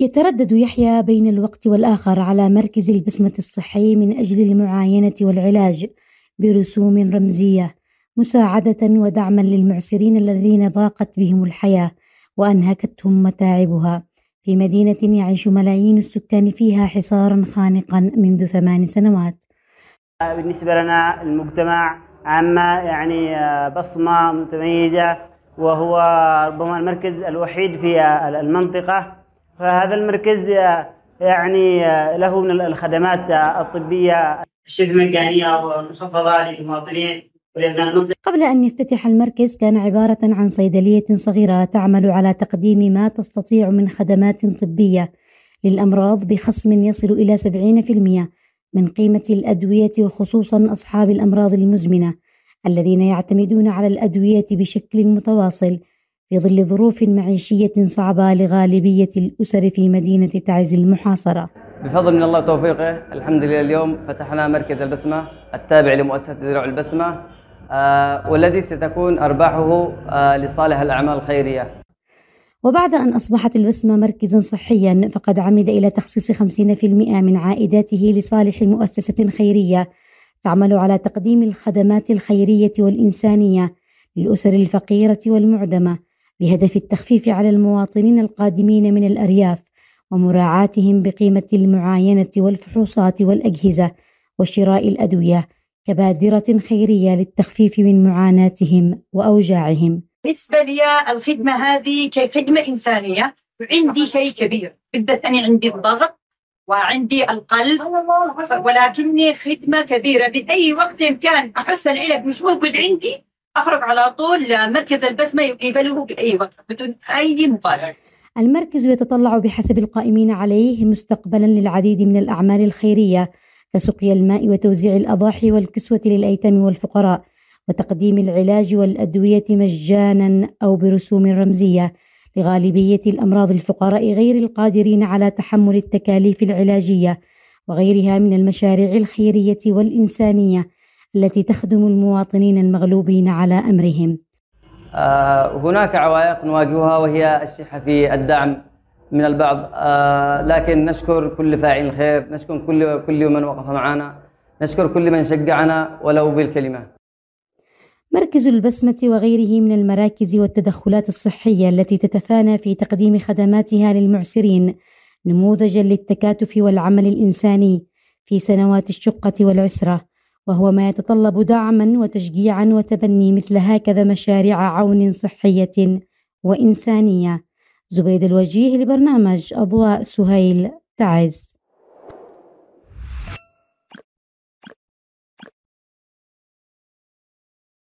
يتردد يحيى بين الوقت والآخر على مركز البسمة الصحي من أجل المعاينة والعلاج برسوم رمزية مساعدة ودعما للمعسرين الذين ضاقت بهم الحياة وأنهكتهم متاعبها في مدينة يعيش ملايين السكان فيها حصارا خانقا منذ ثمان سنوات بالنسبة لنا المجتمع عامة يعني آه، بصمة متميزة وهو ربما المركز الوحيد في آه، المنطقة فهذا المركز آه، يعني آه، له من الخدمات آه، الطبية شبه مجانية ومخفضة للمواطنين قبل أن يفتتح المركز كان عبارة عن صيدلية صغيرة تعمل على تقديم ما تستطيع من خدمات طبية للأمراض بخصم يصل إلى 70% من قيمة الأدوية وخصوصا أصحاب الأمراض المزمنة الذين يعتمدون على الأدوية بشكل متواصل في ظل ظروف معيشية صعبة لغالبية الأسر في مدينة تعز المحاصرة بفضل من الله وتوفيقه الحمد لله اليوم فتحنا مركز البسمة التابع لمؤسسة زراع البسمة آه، والذي ستكون أرباحه آه، لصالح الأعمال الخيرية وبعد أن أصبحت البسمة مركزا صحيا فقد عمد إلى تخصيص 50% من عائداته لصالح مؤسسة خيرية تعمل على تقديم الخدمات الخيرية والإنسانية للأسر الفقيرة والمعدمة بهدف التخفيف على المواطنين القادمين من الأرياف ومراعاتهم بقيمة المعاينة والفحوصات والأجهزة وشراء الأدوية كبادرة خيرية للتخفيف من معاناتهم وأوجاعهم بالنسبة لي الخدمة هذه كخدمة إنسانية عندي شيء كبير بالذات أنا عندي الضغط وعندي القلب ولكني خدمة كبيرة بأي وقت كان أحس العلب مش موجود عندي اخرج على طول مركز البسمه يقبله باي وقت بدون اي مبالغه المركز يتطلع بحسب القائمين عليه مستقبلا للعديد من الاعمال الخيريه كسقي الماء وتوزيع الاضاحي والكسوه للايتام والفقراء وتقديم العلاج والادويه مجانا او برسوم رمزيه لغالبيه الامراض الفقراء غير القادرين على تحمل التكاليف العلاجيه وغيرها من المشاريع الخيريه والانسانيه التي تخدم المواطنين المغلوبين على أمرهم آه، هناك عوائق نواجهها وهي الشحة في الدعم من البعض آه، لكن نشكر كل فاعل خير نشكر كل كل من وقف معنا نشكر كل من شجعنا ولو بالكلمة مركز البسمة وغيره من المراكز والتدخلات الصحية التي تتفانى في تقديم خدماتها للمعسرين نموذجا للتكاتف والعمل الإنساني في سنوات الشقة والعسرة وهو ما يتطلب دعما وتشجيعا وتبني مثل هكذا مشاريع عون صحية وإنسانية زبيد الوجيه لبرنامج أضواء سهيل تعز